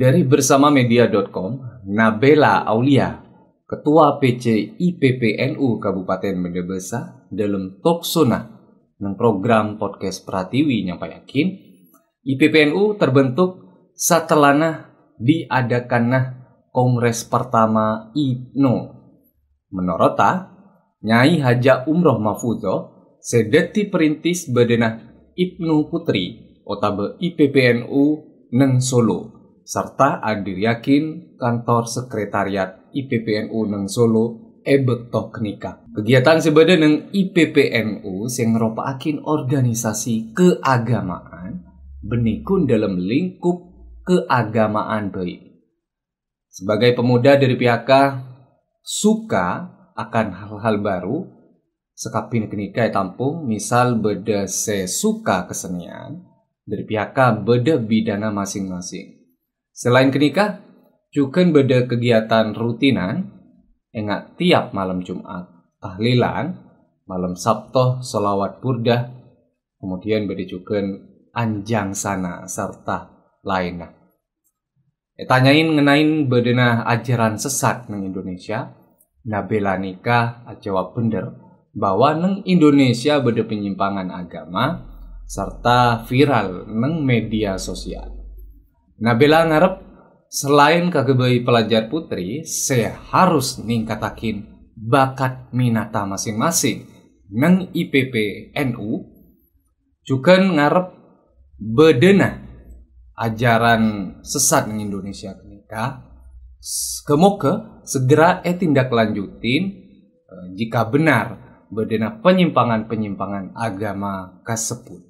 Dari bersama bersamamedia.com, Nabela Aulia, Ketua PC IPPNU Kabupaten Medebesa dalam Toksona dan program podcast Pratiwi yang yakin IPPNU terbentuk telanah diadakannya Kongres pertama IPNU. Menorota, Nyai Haja Umroh Mafuzo sedeti perintis badanah IPNU Putri, otabe IPPNU Neng Solo serta adil Yakin, kantor sekretariat IPPNU Neng Solo, ebet Kenika. Kegiatan sebeda Neng IPPNU yang ngeropaakin organisasi keagamaan benikun dalam lingkup keagamaan baik. Sebagai pemuda dari pihak suka akan hal-hal baru, sekapin kenika e tampung, misal beda sesuka kesenian, dari pihak beda bidana masing-masing. Selain kenikah, juga beda kegiatan rutinan enggak tiap malam Jumat tahlilan, malam Sabtu solawat burdah, kemudian beda juga anjang sana serta lainnya. E, tanyain ngenain bedena ajaran sesat neng Indonesia, nabela nikah jawab bener bahwa neng Indonesia beda penyimpangan agama serta viral neng media sosial Nabila ngarep selain kagebe pelajar putri, saya harus ningkatakin bakat minata masing-masing Neng IPP NU juga ngarep bedena ajaran sesat neng Indonesia kenika kemoke segera eh tindak lanjutin eh, jika benar bedena penyimpangan-penyimpangan agama kasebut.